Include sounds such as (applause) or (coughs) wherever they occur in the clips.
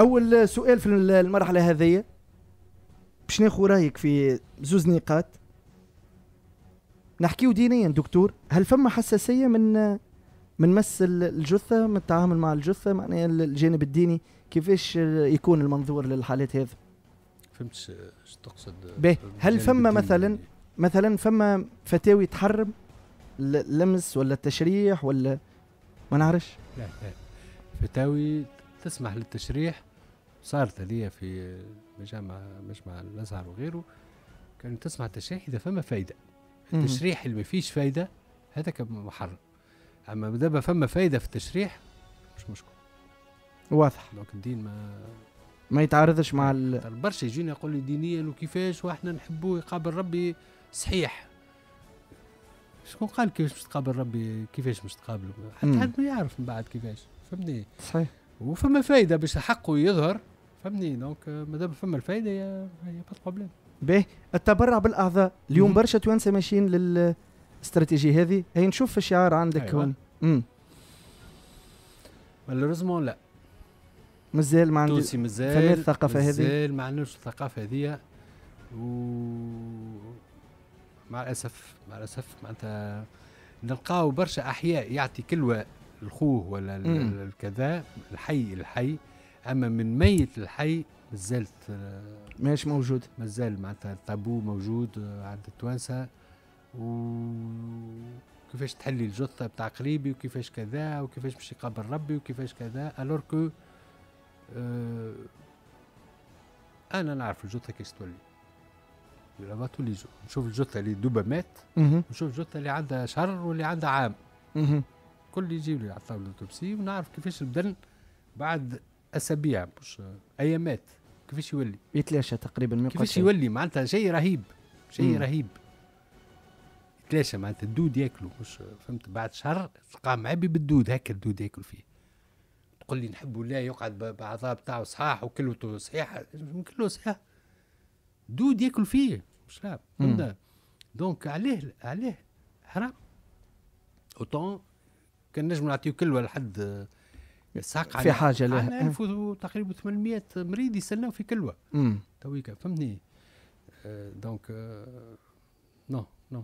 اول سؤال في المرحله هذه باش ناخذ رايك في زوز نقاط نحكيو دينيا دكتور هل فما حساسيه من من مس الجثه من التعامل مع الجثه معناها الجانب الديني كيفاش يكون المنظور للحالات هذه فهمت اش تقصد به هل فما مثلا يعني. مثلا فما فتاوي تحرم اللمس ولا التشريح ولا ما نعرفش لا (laughs) لا فتاوي تسمح للتشريح صارت هذه في مجمع مجمع الازهر وغيره كان تسمع التشريح اذا فما فايده التشريح اللي ما فيش فايده هذا كان محرم اما ما فما فايده في التشريح مش مشكل واضح دونك الدين ما ما يتعارضش مع البرشا برشا يجينا يقول لي دينيا وكيفاش واحنا نحبوه يقابل ربي صحيح شكون قال كيفاش مش تقابل ربي كيفاش مش تقابله حتى حد ما يعرف من بعد كيفاش فهمني صحيح وفما فايده باش حقه يظهر فهمني دونك آه، مادام فما الفايده هي با بروبليم باهي التبرع بالاعضاء اليوم برشا توانسه ماشيين للاستراتيجيه هذه هي نشوف الشعار عندك أيوة. هون امم مالوريزمون لا مازال ما عندوش مازال الثقافه هذه مازال ما عندوش الثقافه هذه و مع الاسف مع الاسف معناتها نلقاو برشا احياء يعطي كلوه لخوه ولا الكذا الحي الحي اما من ميت الحي مازالت آه، ماهيش موجود مازال معناتها الطابو موجود آه، عند التوانسه وكيفاش تحلي الجثه بتاع قريبي وكيفاش كذا وكيفاش باش يقابل ربي وكيفاش كذا الور آه، كو انا نعرف الجثه كيفاش تولي تولي نشوف الجثه اللي دوبا مات نشوف الجثه اللي عندها شهر واللي عندها عام كل يجيب لي على الطاوله ونعرف كيفاش البدن بعد اسابيع مش ايامات كيفاش يولي يتلاشى تقريبا من كيفاش يولي معناتها شيء رهيب شيء رهيب يتلاشى معناتها الدود ياكلوا مش فهمت بعد شهر تلقاه معبي بالدود هكا الدود ياكل فيه تقول لي نحب ولا يقعد بعضها بتاعه صحاح وكلوته صحيحه كله صحيح دود ياكل فيه مش لا فهمت دونك عليه عليه حرام اوتون كان نجم نعطيو كلوه لحد ساق في حاجه لها 1000 إيه. تقريبا 800 مريض يستناو في كلوه تويكا فهمتني دونك نو نو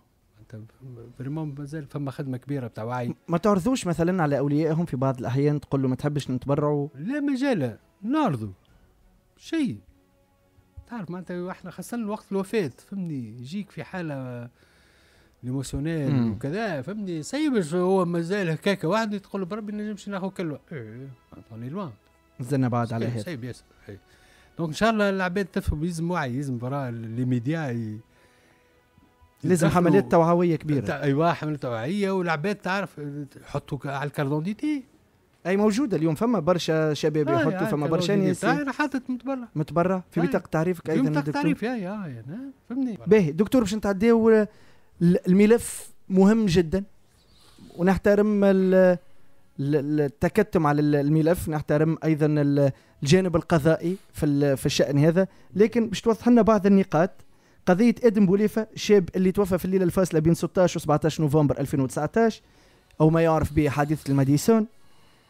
فريمون مازال فما خدمه كبيره بتاع وعي ما تعرضوش مثلا على اوليائهم في بعض الاحيان تقول له ما تحبش نتبرعوا لا مجال نعرضوا شيء تعرف معناتها احنا خاصه وقت الوفاه فهمني يجيك في حاله ليموسيونيل وكذا فهمني سيب هو مازال هكاك واحد تقول بربي نجمش ناخذ كل ايه اوني لوان نزلنا بعد على هذا سيب ياسر إيه. دونك ان شاء الله العباد تفهم لازم وعي لازم برا لي ميديا لازم حملات توعويه كبيره ايوا حملات توعويه والعباد تعرف يحطوا على الكاردون ديتي اي موجوده اليوم فما برشا شباب آه، آه، يحطوا فما برشا ناس انا آه، حاطط متبرع متبرع في بطاقه تعريفك ايضا بطاقه تعريف يا يا فهمني باهي دكتور باش نتعداو الملف مهم جدا ونحترم التكتم على الملف نحترم ايضا الجانب القضائي في في الشان هذا لكن باش توضح لنا بعض النقاط قضيه ادم بوليفه شاب اللي توفى في الليله الفاصله بين 16 و 17 نوفمبر 2019 او ما يعرف بحادثه الماديسون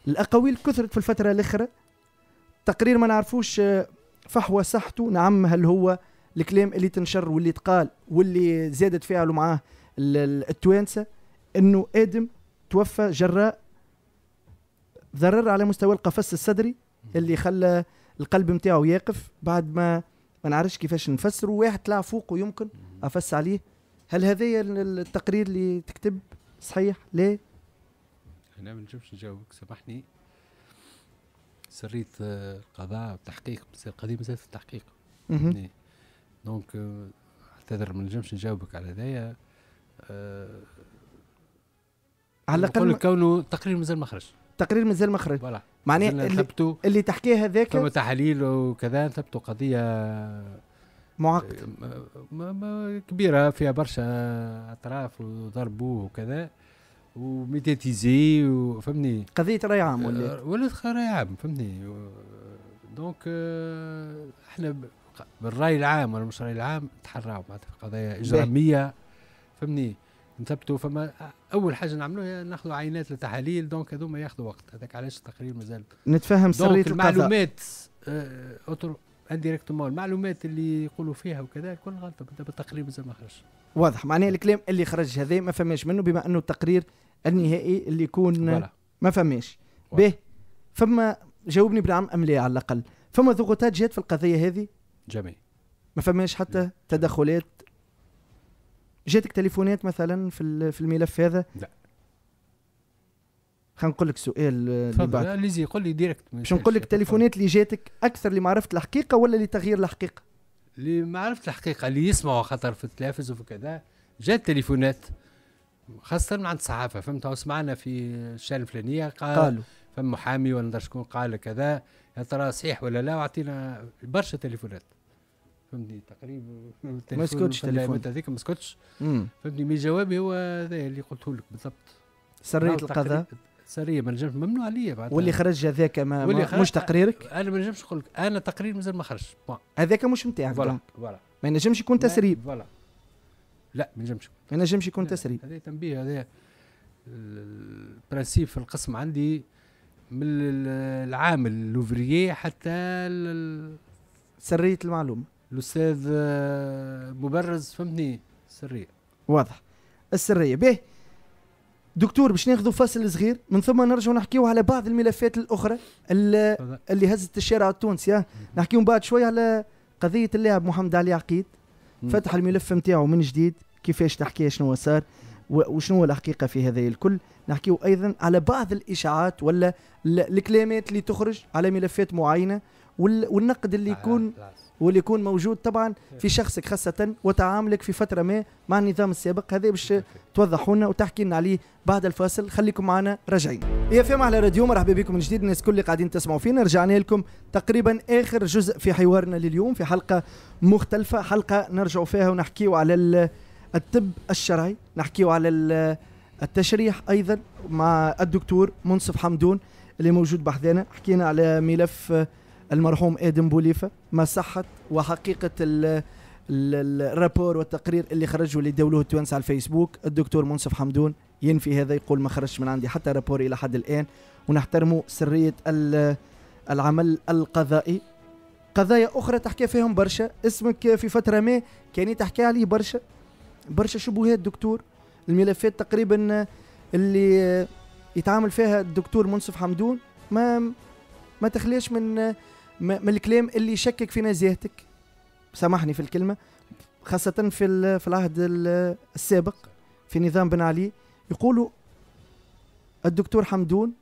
الاقاويل كثرت في الفتره الاخيره تقرير ما نعرفوش فحوى صحته نعم هل هو الكلام اللي تنشر واللي تقال واللي زادت فعله معاه التوانسه انه ادم توفى جراء ضرر على مستوى القفص الصدري اللي خلى القلب نتاعو يقف بعد ما ما نعرفش كيفاش نفسره واحد طلع فوق ويمكن افس عليه هل هذايا التقرير اللي تكتب صحيح لا انا ما نجمش نجاوبك سامحني سريت آه، القضاء والتحقيق القضيه مازالت في التحقيق دونك آه، اعتذر ما نجمش نجاوبك على هذايا أه على الاقل كونه تقرير مازال ما خرج تقرير مازال ما خرج معناه اللي, اللي تحكيه هذاك ثم تحاليل وكذا ثبتوا قضيه آه، معقد كبيره فيها برشا اطراف وضربوه وكذا وميديتيزي وفهمني قضيه راي عام آه، ولا ولات راي عام فهمني دونك احنا بالراي العام ولا مش الراي العام نتحراو معناتها قضايا اجراميه فهمني نثبتوا فما اول حاجه نعملوها هي ناخذوا عينات لتحاليل دونك هذوما ياخذوا وقت هذاك علاش التقرير مازال نتفهم سريه المعلومات آه، اطر انديريكتومون المعلومات اللي يقولوا فيها وكذا الكل غلطه بالتقرير مازال ما خرجش واضح معناه الكلام اللي خرج هذا ما فماش منه بما انه التقرير النهائي اللي يكون ولا. ما فماش به فما جاوبني بنعم ام لا على الاقل فما ضغوطات جات في القضيه هذه جميل ما فماش حتى نعم. تدخلات جاتك تليفونات مثلا في في الملف هذا لا خلينا نقول لك سؤال آه، تفضل ليزي قول لي ديريكت باش نقول لك التليفونات اللي جاتك اكثر لمعرفه الحقيقه ولا لتغيير الحقيقه؟ لمعرفه الحقيقه اللي يسمعوا خاطر في التلفز وفي كذا جات تليفونات خاصة من عند الصحافة فهمت سمعنا في الشان الفلانية قال قالوا فم محامي ولا شكون قال كذا يا ترى صحيح ولا لا واعطينا برشا تليفونات فهمتني تقريبا ما سكتش تليفون هذيك ما سكتش فهمتني مي جوابي هو هذا اللي قلته لك بالضبط سريه القضاء سريه ما نجمش ممنوع عليا بعد واللي خرج هذاك ما واللي خرج مش تقريرك انا ما نجمش نقول لك انا تقرير مازال ما خرجش هذاك مش نتاعك فوالا فوالا ما ينجمش يكون تسريب فوالا لا ما ينجمش ما ينجمش يكون تسريب هذا تنبيه هذا البرانسيب في القسم عندي من العامل لوفريي حتى سريه المعلومه الاستاذ آه، مبرز فهمتني سريه واضح السريه به دكتور باش ناخذوا فصل صغير من ثم نرجعوا نحكيوا على بعض الملفات الاخرى اللي, اللي هزت الشارع التونسي نحكيوا بعد شويه على قضيه اللاعب محمد علي عقيد فتح الملف نتاعو من جديد كيفاش تحكي شنو صار وشنو الحقيقه في هذا الكل نحكيوا ايضا على بعض الاشاعات ولا الكلامات اللي تخرج على ملفات معينه والنقد اللي يكون واللي يكون موجود طبعا في شخصك خاصة وتعاملك في فترة ما مع النظام السابق هذا باش توضحوا لنا وتحكي لنا عليه بعد الفاصل خليكم معنا راجعين يا فيما على راديو مرحبا بكم من جديد الناس الكل اللي قاعدين تسمعوا فينا رجعنا لكم تقريبا اخر جزء في حوارنا لليوم في حلقة مختلفة حلقة نرجع فيها ونحكيو على الطب الشرعي نحكيو على التشريح ايضا مع الدكتور منصف حمدون اللي موجود بحذانا حكينا على ملف المرحوم ادم بوليفه صحت وحقيقه الرابور والتقرير اللي خرجوا اللي داولوه التوانسه على الفيسبوك الدكتور منصف حمدون ينفي هذا يقول ما خرجش من عندي حتى رابور الى حد الان ونحترموا سريه العمل القضائي قضايا اخرى تحكي فيهم برشا اسمك في فتره ما كان تحكي عليه برشا برشا شبهات دكتور الملفات تقريبا اللي يتعامل فيها الدكتور منصف حمدون ما ما تخليش من من الكلام اللي يشكك في نزاهتك سامحني في الكلمه خاصه في في العهد السابق في نظام بن علي يقولوا الدكتور حمدون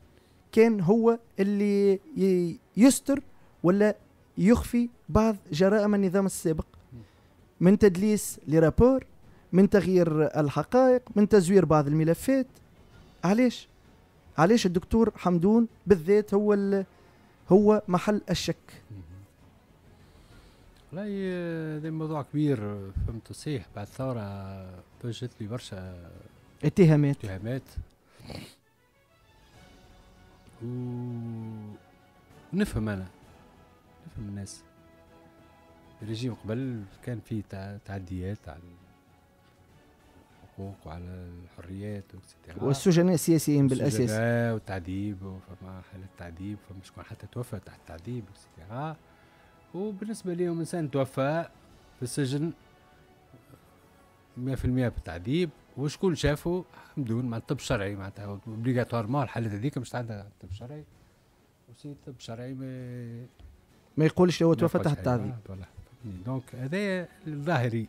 كان هو اللي يستر ولا يخفي بعض جرائم النظام السابق من تدليس لرابور من تغيير الحقائق من تزوير بعض الملفات علاش علاش الدكتور حمدون بالذات هو هو محل الشك والله هذا موضوع كبير فهمت صحيح بعد الثورة توجهت لي برشا اتهامات اتهامات و... ونفهم أنا نفهم الناس الرجيم قبل كان فيه تعديات على الحقوق وعلى الحريات إيه. والسجناء السياسيين بالاساس السجناء والتعذيب فما حالة تعذيب فما شكون حتى توفى تحت تعذيب اكسترا إيه. وبالنسبه لهم انسان توفى في السجن 100% بالتعذيب وشكون شافوا بدون مع الطب الشرعي معناتها اوبليغاتوارمون الحالات هذيك مش عندها الطب الشرعي وسي الطب الشرعي ما ما يقولش هو توفى تحت تعذيب دونك هذا الظاهري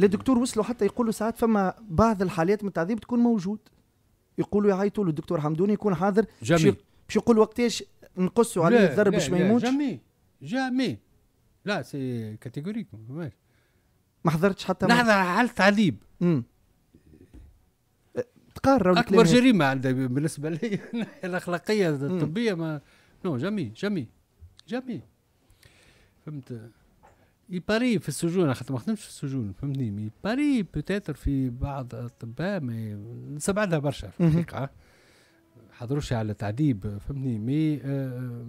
للدكتور وصلوا حتى يقولوا ساعات فما بعض الحالات من التعذيب تكون موجود يقولوا يعيطوا للدكتور حمدوني يكون حاضر جميل باش يقول وقتاش نقصوا عليه الضرب باش ما يموتش جامي جامي لا سي كاتيجوريك ما حضرتش حتى نحضر على التعذيب أه، تقارن اكبر جريمه عندي بالنسبه لي (laughs) الاخلاقيه الطبيه ما نو جامي جامي جامي فهمت يباري في السجون خاطر ما خدمتش في السجون فهمتني يباري بوتيتر في بعض الاطباء ما سبعتها برشا في الحقيقه حضروش على تعذيب فهمتني مي آه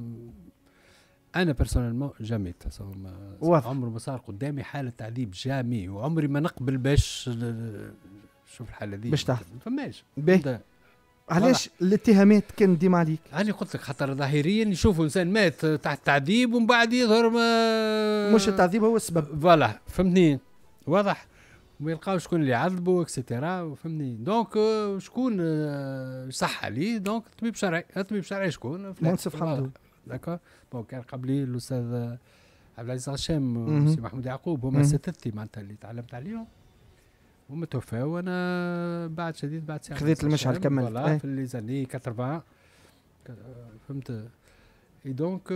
انا بيرسونيلمون جامي تصور ما عمره ما صار قدامي حاله تعذيب جامي وعمري ما نقبل باش شوف الحاله دي باش تحصل فماش علاش الاتهامات كان ديما عليك؟ انا قلت لك خاطر ظاهريا يشوفوا انسان مات تحت تعذيب ومن بعد يظهر ما مش التعذيب هو السبب فوالا فهمتني واضح ما يلقاوش شكون اللي يعذبوا اكسيتيرا فهمتني دونك آه، شكون آه، صح عليه دونك طبيب شرعي الطبيب الشرعي شكون منصف حمدو داكور بون كان يعني قبلي الاستاذ عبد العزيز هشام سي محمود يعقوب هما ستتي معناتها اللي تعلمت عليهم هما وانا بعد شديد بعد ساعه خذيت المشعل كملت فوالا في لي زاني 80 فهمت اي دونك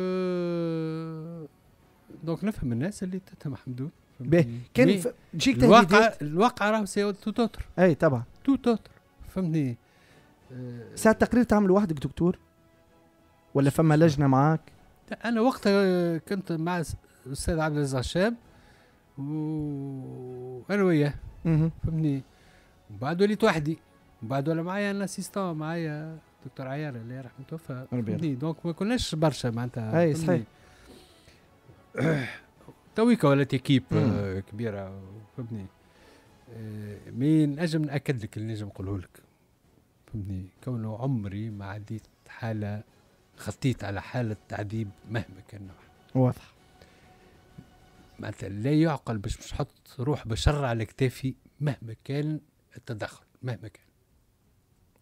دونك نفهم الناس اللي تتهم حمدون باهي كان تجيك الواقع الواقع راهو سي تو توتر اي طبعا تو توتر فهمتني euh، ساعة التقرير تعمل وحدك دكتور ولا فما لجنة معاك انا وقتها كنت مع الاستاذ عبد العزيز الشاب وانا وياه فهمني من بعد وليت وحدي من بعد ولا معايا الاسيستون معايا دكتور عيار اللي راح توفى فهمني دونك ما كناش برشا معناتها اي صحيح (coughs) تويكا ولات ايكيب آه، كبيره فهمني آه، مي نجم ناكد لك اللي نجم نقوله لك فهمني كونه عمري ما عديت حاله خطيت على حاله تعذيب مهما كان واضح معناتها لا يعقل باش مش حط روح بشر على كتافي مهما كان التدخل مهما كان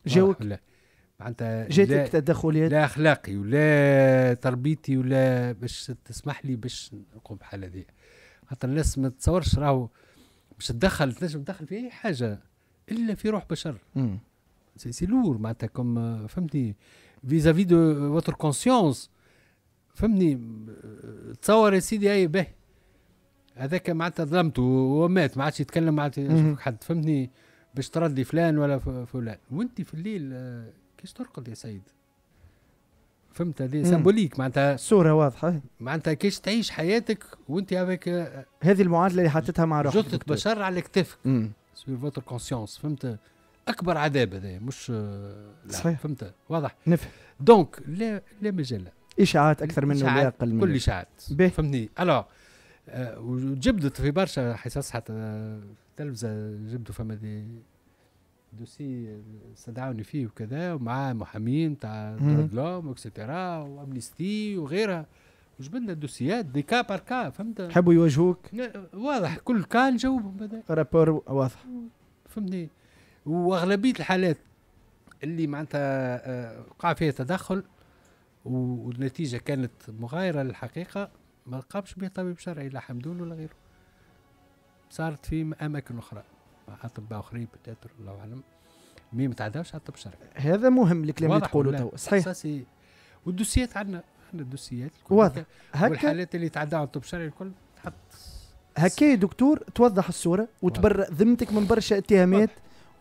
جاوك لا معناتها جاتك تدخلات لا اخلاقي ولا تربيتي ولا باش تسمح لي باش نقوم بحال هذه خاطر الناس ما تتصورش راهو باش تدخل تنجم تدخل في اي حاجه الا في روح بشر سي سي لور معناتها كوم فهمتني فيزافي دو فوتر كونسيونس فهمني تصور يا سيدي اي باهي هذاك معناتها ظلمته ومات ما عادش يتكلم ما عادش يشوفك حد فهمتني باش تردي فلان ولا فلان وانت في الليل آه، كيش ترقد يا سيد فهمت هذه سمبوليك معناتها صورة واضحة معناتها كيش تعيش حياتك وانت هذاك آه، هذه المعادلة اللي حطيتها مع روحك جثة بشر على كتفك سور فوتر كونسيونس فهمت اكبر عذاب هذا مش آه، صحيح فهمت واضح نفهم دونك لا لا مجال اشاعات اكثر منه لا اقل منه كل اشاعات فهمتني الو آه، وجبدت في برشا حصص حتى تلفزه جبدوا فما دي دوسي استدعوني فيه وكذا ومع محامين تاع دلوم اكسترا وامنيستي وغيرها وجبنا الدوسيات دي كا بار كا فهمت حبوا يواجهوك واضح كل كا نجاوبهم رابور واضح فهمتني واغلبيه الحالات اللي معناتها وقع آه، فيها تدخل والنتيجه كانت مغايره للحقيقه ما لقابش به طبيب شرعي لا حمدون ولا غيره صارت في اماكن اخرى اطباء اخرين بتاتر الله اعلم مي ما تعداوش على الطب الشرعي هذا مهم الكلام اللي تقوله تو صحيح والدوسيات عندنا عندنا الدوسيات واضح هكا والحالات اللي تعداو على الطب الشرعي الكل تحط هكا يا دكتور توضح الصوره وتبرأ ذمتك من برشا اتهامات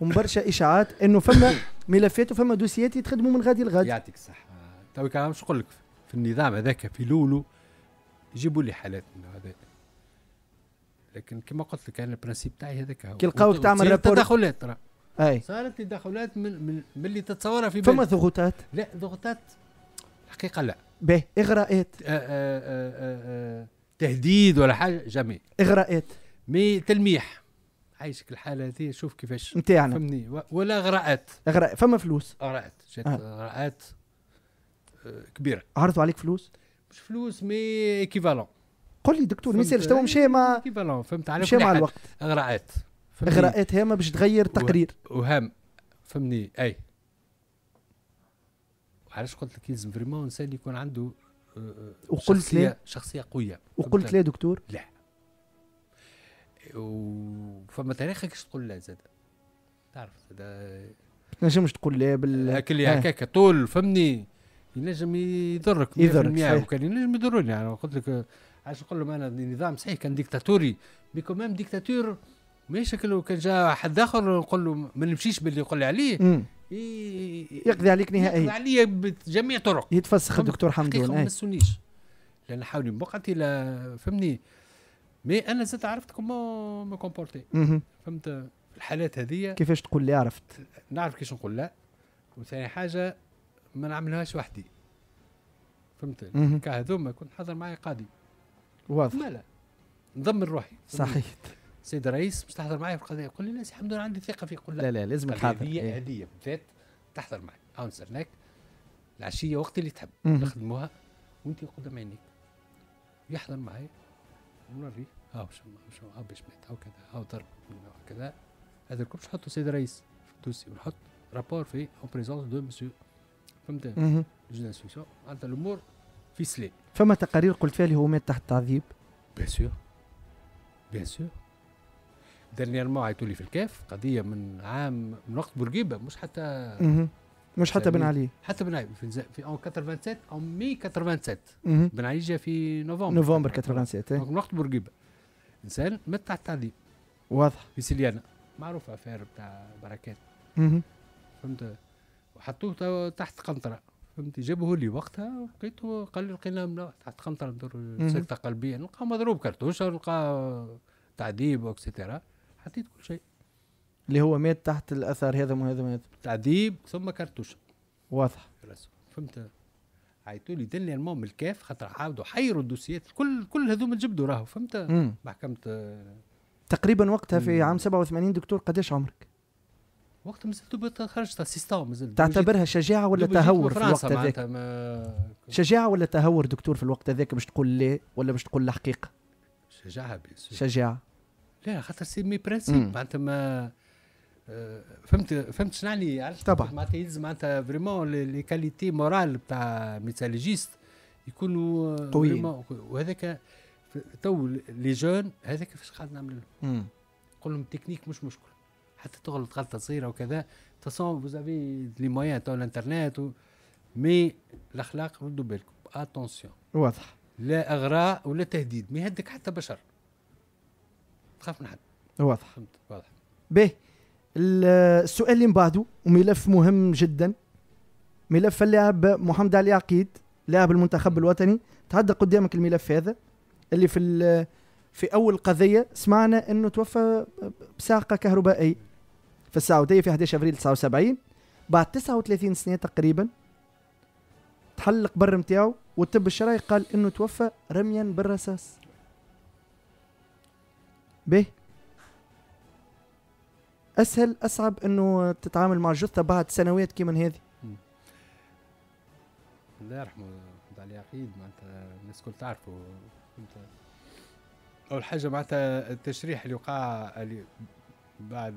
ومن برشا اشاعات انه فما ملفات وفما دوسيات يتخدموا من غادي لغادي يعطيك الصحه تو توك نقول لك في النظام هذاك في لولو جيبوا لي حالات من هذا لكن كما قلت لك انا البرانسيب تاعي هذاك هو كي لقاوك تعمل رابور تدخلات راه اي صارت لي تدخلات من, من, اللي تتصورها في فما ضغوطات لا ضغوطات الحقيقه لا باهي اغراءات أه، أه، أه، تهديد ولا حاجه جميع اغراءات مي تلميح عايشك الحاله هذه شوف كيفاش نتاعنا فهمني ولا اغراءات اغراء فما فلوس اغراءات جات اغراءات كبيره عرضوا عليك فلوس مش فلوس مي ايكيفالون قول لي دكتور مثال تو مشى مع ايكيفالون فهمت على مشى مع الوقت اغراءات اغراءات هامه باش تغير تقرير وهام فهمني اي علاش قلت لك يلزم فريمون انسان يكون عنده آه، وقلت شخصية شخصيه قويه وقلت لا دكتور لا وفما تاريخ كيش تقول لا زاد تعرف زاد ما آه، تقول لا بال هكا اللي هكاك طول فهمني ينجم يضرك يضرك وكان ينجم يضرني يعني قلت لك عايش نقول لهم انا النظام صحيح كان ديكتاتوري مي كومام ديكتاتور ماشي شكله كان جا حد اخر نقول له ما نمشيش باللي يقول لي عليه يقضي عليك نهائيا يقضي عليا بجميع الطرق يتفسخ الدكتور حمدون ما نسونيش لان حاولي بقعتي لا فهمني مي انا زدت عرفت كومون ما كومبورتي فهمت الحالات هذه كيفاش تقول لي عرفت نعرف كيفاش نقول لا وثاني حاجه ما نعملهاش وحدي فهمت كهذوما كنت نحضر معايا قاضي واضح مالا نضمن روحي صحيح سيد الرئيس باش تحضر معايا في القضيه يقول لي الناس الحمد لله عندي ثقه فيك قل لا لا لازم تحضر هذه إيه. هذه بالذات تحضر معي او نسالناك العشيه وقت اللي تحب نخدموها وانت قدام عينيك يحضر معايا ونوريه هاو شو شو هاو باش مات هاو كذا هاو ضرب كذا هذا الكل باش نحطه سيد الرئيس في الدوسي ونحط رابور في اون بريزونس دو مسيو فهمت جوج دانستركسيون معناتها الامور في سليم فما تقارير قلت فيها اللي هو مات تحت التعذيب بيان سور بيان سور دانييرمون عيطوا لي في الكاف قضيه من عام من وقت بورقيبه مش حتى مه. مش حتى بن علي حتى بن علي في في 87 او مي 87 بن علي جا في نوفمبر نوفمبر 87 إيه. من وقت بورقيبه انسان مات تحت التعذيب واضح في سليانه معروفه افير بتاع بركات فهمت وحطوه تحت قنطره فهمت جابوه لي وقتها لقيته قال لي لقينا تحت قنطره ندور سكته قلبيه نلقى مضروب كرتوشه نلقى تعذيب واكسترا حطيت كل شيء اللي هو مات تحت الاثر هذا هذا مات تعذيب ثم كرتوشه واضح فهمت عيطوا لي دني المهم الكاف خاطر عاودوا حيروا الدوسيات كل كل هذوما جبدوا راهو فهمت محكمه تقريبا وقتها في عام 87 دكتور قداش عمرك؟ وقت مازلت خرجت السيستم السيستان مازلت تعتبرها شجاعه ولا تهور في الوقت هذاك؟ ما... شجاعه ولا تهور دكتور في الوقت هذاك باش تقول لا ولا باش تقول الحقيقه؟ شجاعه بيان شجاعه لا خاطر سي مي برانسيب معناتها ما آه، فهمت فهمت شنو يعني عرفت طبعا معناتها يلزم معناتها فريمون لي كاليتي مورال بتاع ميتالوجيست يكونوا آه، قويين وهذاك تو لي جون هذاك فاش قاعد نعمل لهم نقول لهم تكنيك مش مشكل حتى تغلط غلطه صغيره وكذا تصون فوزافي لي مويان تو الانترنت و... مي الاخلاق ردوا بالكم اتونسيون واضح لا اغراء ولا تهديد ما يهدك حتى بشر تخاف من حد واضح فهمت واضح به السؤال اللي من بعده وملف مهم جدا ملف اللاعب محمد علي عقيد لاعب المنتخب الوطني تعدى قدامك الملف هذا اللي في في اول قضيه سمعنا انه توفى بساقه كهربائيه في السعوديه في 11 ابريل 79 بعد 39 سنه تقريبا تحل القبر نتاعو والطب الشرعي قال انه توفى رميا بالرصاص به اسهل اصعب انه تتعامل مع جثه بعد سنوات كيما هذه الله يرحمه محمد علي عقيد معناتها الناس الكل تعرفه اول حاجه معناتها التشريح اللي وقع بعد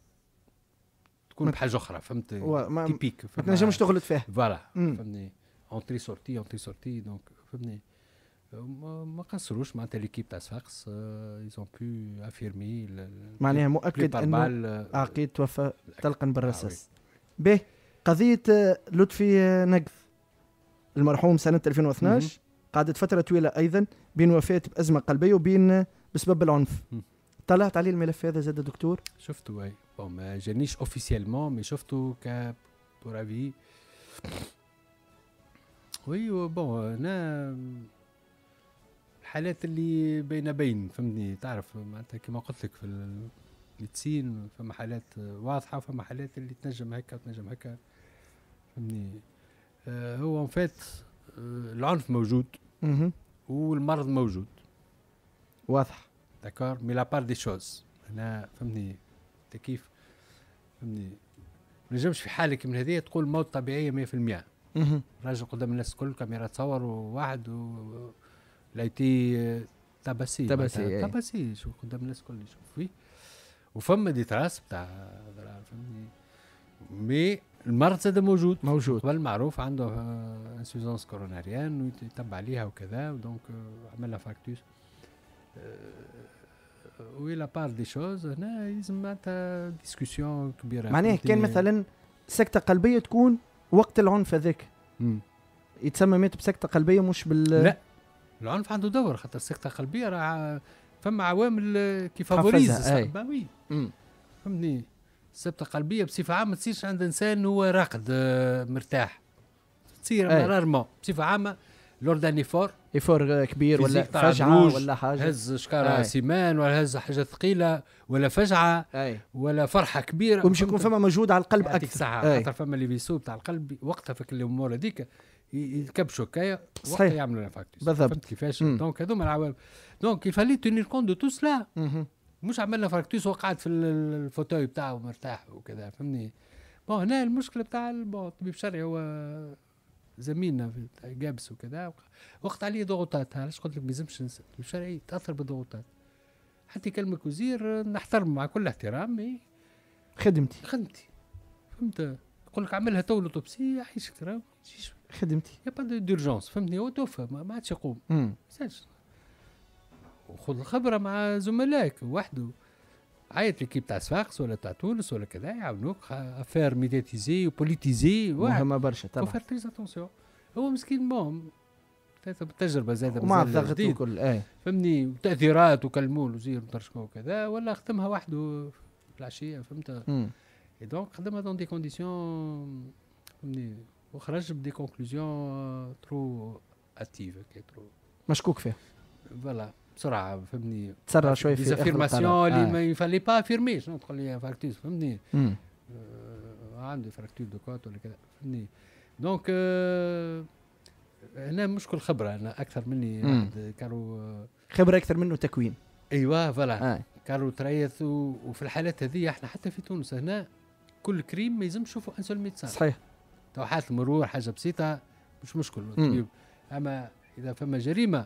تكون بحاجه اخرى فهمت ما تيبيك ما تنجمش تغلط فيها (laughs) فوالا فهمتني اونتري سورتي اونتري سورتي دونك فهمتني ما قصروش معناتها ليكيب تاع صفاقس ايزون بو افيرمي معناها مؤكد ان euh، عقيد توفى طلقا آه، بالرصاص به قضيه آه، لطفي آه، نقف المرحوم سنه 2012 قعدت فتره طويله ايضا بين وفاه بازمه قلبيه وبين بسبب العنف طلعت عليه الملف هذا زاد دكتور شفته اي بون ما جانيش اوفيسيلمون مي شفتو ك بور افي وي بون انا الحالات اللي بين بين فهمتني تعرف معناتها كيما قلت لك في الميدسين فما حالات واضحه فما حالات اللي تنجم هكا وتنجم هكا فهمتني آه هو فات آه، العنف موجود والمرض موجود واضح داكور مي لابار دي شوز انا انت كيف فهمتني ما نجمش في حالك من هذه تقول موت طبيعيه 100% راجل قدام الناس الكل كاميرا تصور وواحد و لقيتيه تاباسي تاباسي إيه. تاباسي شو قدام الناس الكل يشوف فيه وفما دي تراس بتاع فهمتني مي المرض هذا موجود موجود قبل معروف عنده انسوزونس كوروناريان ويتبع عليها وكذا ودونك آه، عملها فاكتوس آه، وي لا بار دي شوز هنا يلزم معناتها ديسكسيون كبيره معناها كان مثلا سكته قلبيه تكون وقت العنف هذاك يتسمى مات بسكته قلبيه مش بال لا العنف عنده دور خاطر السكته القلبيه راه فما عوامل كي فافوريز وي فهمتني السكته القلبيه بصفه عامه ما تصيرش عند انسان هو راقد آه، مرتاح تصير رارمون بصفه عامه لور دان ايفور ايفور كبير ولا فجعه ولا حاجه هز شكاره أي. سيمان ولا هز حاجه ثقيله ولا فجعه أي. ولا فرحه كبيره ومش يكون فما مجهود على القلب اكثر ساعه خاطر فما اللي بيسو تاع القلب وقتها فيك الامور هذيك يكبشوا هكايا صحيح يعملوا لافاكتور بالضبط فهمت كيفاش دونك هذوما العوامل دونك يفالي تونير كون دو تو سلا مش عملنا فراكتوس وقعد في الفوتوي بتاعه مرتاح وكذا فهمني بون هنا المشكله بتاع الطبيب الشرعي هو زميلنا في جابس وكذا وقت عليه ضغوطات علاش قلت لك ما يلزمش الشرعي تاثر بالضغوطات حتى يكلمك وزير نحترم مع كل احترام خدمتي خدمتي فهمت يقول لك عملها تو لوتوبسي عيشك راه خدمتي يا با ديرجونس فهمتني هو توفى ما عادش يقوم ما وخذ الخبره مع زملائك وحده عيط ليكيب تاع صفاقس ولا تاع تونس ولا كذا يعاونوك افير ميدياتيزي وبوليتيزي مهمه برشا طبعا فير تريز اتونسيون هو مسكين بوم تجربة زادة مع الضغط وكل اي فهمني وتأثيرات وكلموه الوزير شكون وكذا ولا خدمها وحده في العشية فهمت اي دونك خدمها دون دي كونديسيون فهمني وخرج بدي كونكلوزيون ترو اكتيف ترو مشكوك فيها فوالا بسرعه فهمني تسرع شوي في ديزافيرماسيون اللي ما يفلي با فيرمي شنو تقول لي فراكتيز فهمني آه عندي فراكتير دو كوت ولا كذا فهمني دونك آه مش مشكل خبره انا اكثر مني آه، كانوا آه، خبره اكثر منه تكوين ايوه فوالا آه. كانوا تريث وفي الحالات هذه احنا حتى في تونس هنا كل كريم ما يلزمش يشوفوا انسول ميتسان صحيح حالة المرور حاجه بسيطه مش مشكل طيب. اما اذا فما جريمه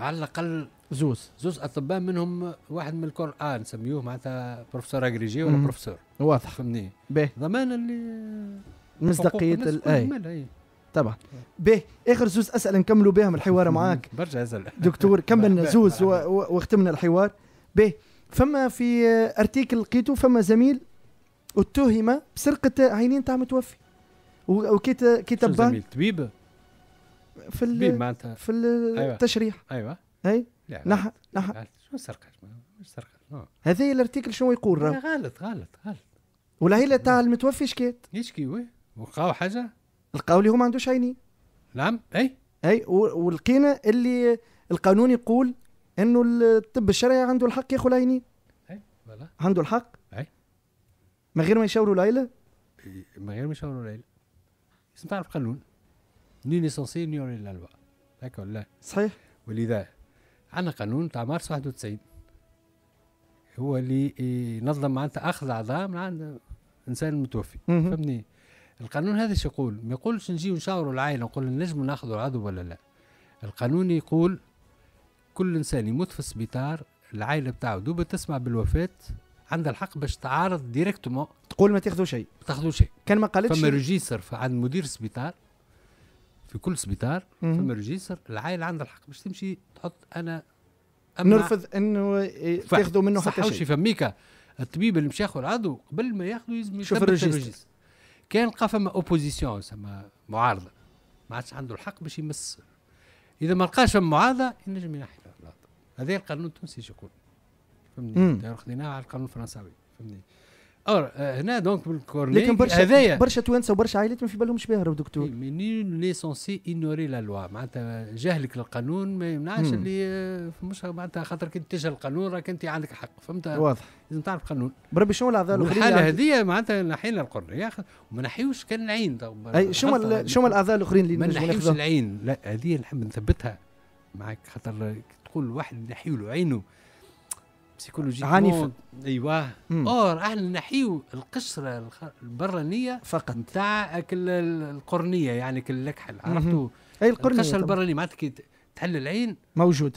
على الاقل زوز زوز اطباء منهم واحد من الكور ا آه، نسميوه معناتها بروفيسور اغريجي ولا بروفيسور واضح فهمني باهي ضمان اللي مصداقيه الاي طبعا به اخر زوز اسئله نكملوا بهم الحوار معاك برجع اسال دكتور (laughs) كملنا زوز وختمنا الحوار به فما في ارتيكل لقيته فما زميل اتهم بسرقه عينين تاع متوفي وكي كي زميل طبيب في ال في أيوة. التشريح ايوه اي نحى نحى شو سرقت مش سرقت هذا الارتيكل شنو يقول راه غلط غلط غلط ولا هي تاع المتوفي شكيت يشكي وي ولقاو حاجه لقاو اللي هو ما عندوش عينين نعم اي اي ولقينا اللي القانون يقول انه الطب الشرعي عنده الحق ياخذ عينين اي فوالا عنده الحق اي من غير ما يشاوروا العيله من غير ما يشاوروا العيله اسم تعرف قانون ني ليسونسي ني اون لا لوا هكا ولا صحيح ولذا عندنا قانون تاع مارس 91 هو اللي ينظم إيه، معناتها اخذ اعضاء من عند انسان متوفي فهمني القانون هذا شو يقول ما يقولش نجي نشاوروا العائله نقول نجم ناخذوا العضو ولا لا القانون يقول كل انسان يموت في السبيطار العائله بتاعه دوبا تسمع بالوفاه عندها الحق باش تعارض ديريكتومون تقول ما تاخذوا شيء ما تاخذوا شيء كان ما قالتش فما ريجيستر عند مدير السبيطار في كل سبيطار فما ريجيستر العائله عندها الحق باش تمشي تحط انا نرفض انه تاخذوا منه حتى شيء فميكا الطبيب اللي مش ياخذ العضو قبل ما ياخذ يزم يشوف الريجيستر كان لقى فما اوبوزيسيون سما معارضه ما عادش عنده الحق باش يمس اذا ما لقاش فما معارضه ينجم ينحي هذا القانون التونسي شكون فهمني خذيناه على القانون الفرنساوي فهمني اور آه، هنا دونك بالكورني لكن برشا هذايا برشا توانسه وبرشا عائلات ما في بالهمش بها دكتور مي لي سونسي انوري لا لوا معناتها جهلك للقانون ما يمنعش اللي آه، مش معناتها خاطر كي تجهل القانون راك انت عندك حق فهمت واضح لازم تعرف القانون بربي شنو الاعذار الحاله هذه معناتها نحينا القرنية وما نحيوش كان العين اي شنو يعني شنو الاعذار الاخرين اللي ما نحيوش العين لا هذه نحب نثبتها معك خاطر تقول واحد نحيوا له عينه بسيكولوجيا عنيفة ايوه اور احنا نحيو القشره البرانيه فقط نتاع القرنيه يعني اللكحل عرفتوا اي القرنيه القشره البرانيه معناتها كي تحل العين موجود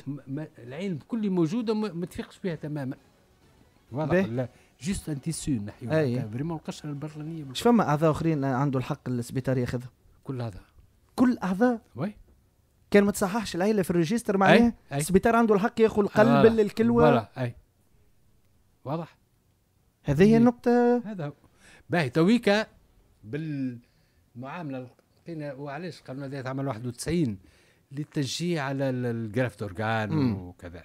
العين بكل موجوده ما تفيقش فيها تماما واضح جست ان تيسو نحيو فريمون القشره البرانيه مش فما اعضاء اخرين عنده الحق السبيطاري ياخذها كل اعضاء كل اعضاء وي كان ما تصححش العيله في الريجستر معناها السبيطار عنده الحق ياخذ القلب الكلوه اي واضح هذه هي طيب. النقطة هذا هو باهي تويكا بالمعاملة لقينا وعلاش القانون هذا عمل 91 للتشجيع على الجرافت اورجان وكذا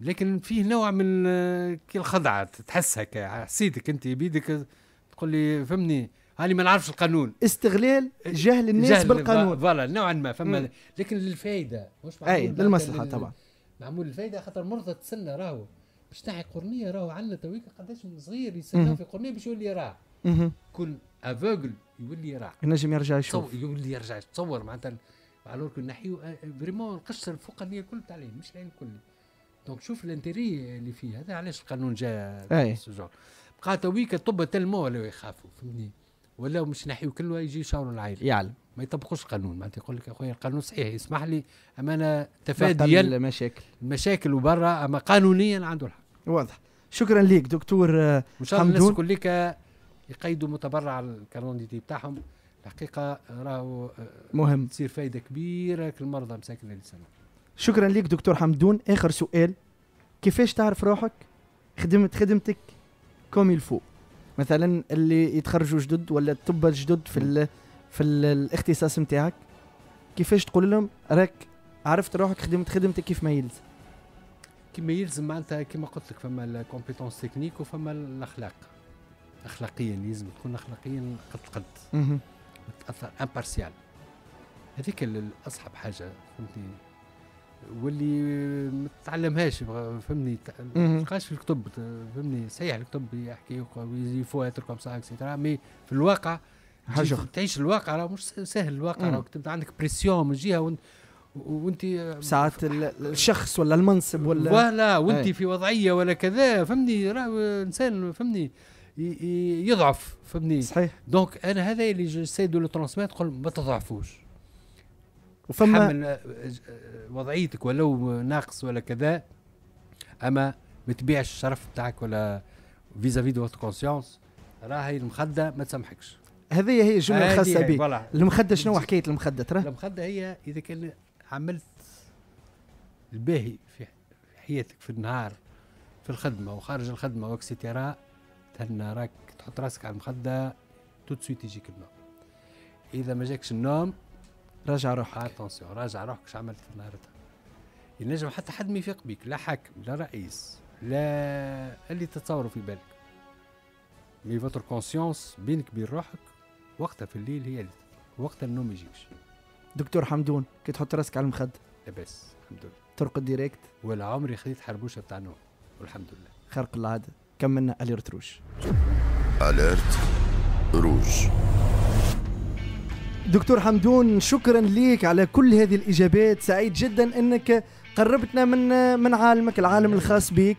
لكن فيه نوع من آه، كي الخضعة تحس هكا آه، حسيتك أنت بيدك تقول لي فهمني هاني ما نعرفش القانون استغلال آه، جهل الناس جهل بالقانون فوالا نوعا ما فما لكن للفائدة مش معمول اي للمصلحة طبعا معمول للفائدة خاطر مرضى السنة راهو باش تاعي قرنيه راهو على تويك قداش من صغير يستناو في قرنيه باش يولي راه كل افوغل يولي راه ينجم يرجع يشوف يولي يرجع يتصور معناتها الور كو نحيو فريمون القشره الفوقانيه كل تاع العين مش العين الكل دونك شوف الانتيري اللي فيه هذا علاش القانون جا بقى تويك طب تلمو ولا يخافوا فهمتني ولا مش نحيو كل يجي يشاوروا العائله يعلم ما يطبقوش القانون معناتها يقول لك اخويا القانون صحيح يسمح لي اما انا تفاديا المشاكل المشاكل وبرا اما قانونيا عنده الحق واضح شكرا ليك دكتور آه، ان شاء الله الناس كلك يقيدوا متبرع الكالونديتي بتاعهم الحقيقه راهو آه، مهم تصير فايده كبيره للمرضى مساكن اللسان شكرا ليك دكتور حمدون اخر سؤال كيفاش تعرف روحك خدمت خدمتك كوم الفو مثلا اللي يتخرجوا جدد ولا الطب الجدد في الـ في الـ الاختصاص نتاعك كيفاش تقول لهم راك عرفت روحك خدمت خدمتك كيف ما يلزم كما يلزم معناتها كما قلت لك فما الكومبيتونس تكنيك وفما الاخلاق اخلاقيا لازم تكون اخلاقيا قد قد تاثر امبارسيال هذيك اصعب حاجه فهمتني واللي ما تتعلمهاش فهمني تلقاش في الكتب فهمني صحيح الكتب يحكي ويزيفوها تركم صح مي في الواقع حاجه تعيش الواقع راه مش سهل الواقع راه عندك بريسيون من جهه وانت وانت ساعات الشخص ولا المنصب ولا ولا وانت إيه. في وضعيه ولا كذا فهمني راه انسان فهمني يضعف فهمني صحيح دونك انا هذا اللي جسيد لو ترونسميت قل ما تضعفوش وفما آه، آه، وضعيتك ولو ناقص ولا كذا اما ما تبيعش الشرف بتاعك ولا فيزافي دو كونسيونس راهي المخده ما تسامحكش هذه هي الجمله الخاصه بي المخده شنو حكايه المخده ترى المخده هي اذا كان عملت الباهي في حياتك في النهار في الخدمه وخارج الخدمه واكسيتيرا تهنى راك تحط راسك على المخده تو سويت يجيك النوم اذا ما جاكش النوم راجع روحك اتونسيون راجع روحك شو عملت نهارتها ينجم حتى حد ما يفيق بيك لا حاكم لا رئيس لا اللي تتصوره في بالك مي فوتر كونسيونس بينك بين روحك وقتها في الليل هي اللي وقتها النوم ما يجيكش دكتور حمدون كي تحط راسك على المخد لاباس الحمد لله ترقد ديريكت ولا عمري خذيت حربوشه بتاع نوم والحمد لله خرق العاده كملنا اليرت روج اليرت روج دكتور حمدون شكرا لك على كل هذه الإجابات سعيد جدا أنك قربتنا من من عالمك العالم الخاص بك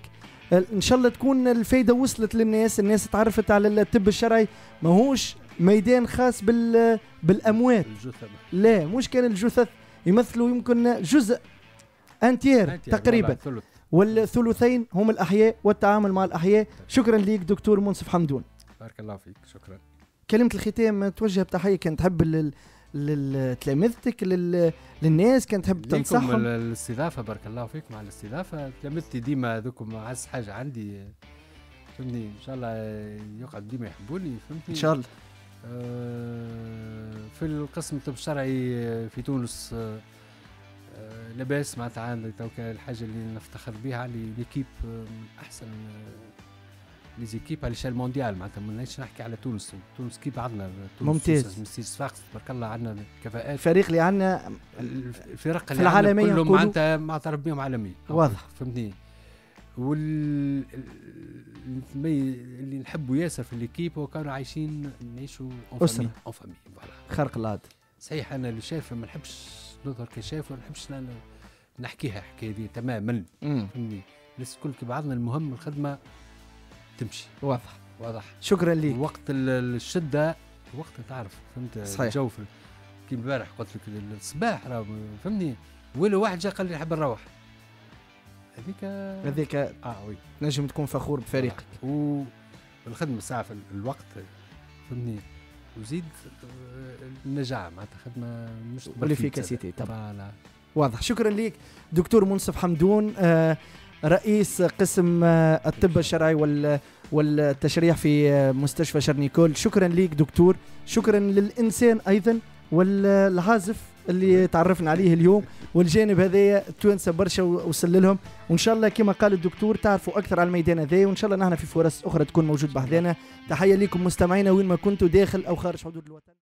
ان شاء الله تكون الفايده وصلت للناس الناس تعرفت على الطب الشرعي ماهوش ميدان خاص بال بالاموات الجثث لا مش كان الجثث يمثلوا يمكن جزء انتير, انتير تقريبا والثلثين هم الاحياء والتعامل مع الاحياء شكرا لك دكتور منصف حمدون بارك الله فيك شكرا كلمه الختام توجه بتحيه كان تحب لتلامذتك للناس كان تحب تنصحهم الاستضافه بارك الله فيكم على الاستضافه تلامذتي ديما هذوكم اعز حاجه عندي فهمتني ان شاء الله يقعد ديما يحبوني فهمتني ان شاء الله آه، في القسم الطب الشرعي آه، في تونس آه، لاباس معناتها عندي الحاجه اللي نفتخر بها اللي ليكيب من احسن ليزيكيب على شال مونديال معناتها ما نجمش نحكي على تونس تونس كي بعضنا ممتاز مسيس فاقس تبارك الله عندنا الكفاءات الفريق اللي عندنا الفرق اللي العالمية كلهم معناتها معترف بهم عالميا واضح فهمتني وال اللي نحبوا ياسر في الكيب هو كانوا عايشين نعيشوا اسره اون فامي خارق العاده صحيح انا اللي شايفه ما نحبش نظهر كشاف وما نحبش نحكيها الحكايه دي تماما فهمتني الناس الكل كي بعضنا المهم الخدمه تمشي واضح واضح شكرا لك وقت الشده وقت تعرف فهمت صحيح. الجو في كي البارح قلت لك الصباح راه فهمني ولا واحد جا قال لي نحب نروح هذيك هذيك اه وي نجم تكون فخور بفريقك آه. والخدمه ساعه في الوقت فهمني وزيد آه، النجاعه معناتها خدمه مش والافيكاسيتي طبعا واضح شكرا لك دكتور منصف حمدون آه رئيس قسم آه، الطب الشرعي وال والتشريح في آه، مستشفى شرنيكول شكرا ليك دكتور شكرا للإنسان أيضا والعازف اللي تعرفنا عليه اليوم والجانب هذايا التوانسه برشا وصل لهم وان شاء الله كما قال الدكتور تعرفوا اكثر على الميدان هذايا وان شاء الله نحن في فرص اخرى تكون موجود بعدنا تحيه لكم مستمعينا وين ما كنتوا داخل او خارج حدود الوطن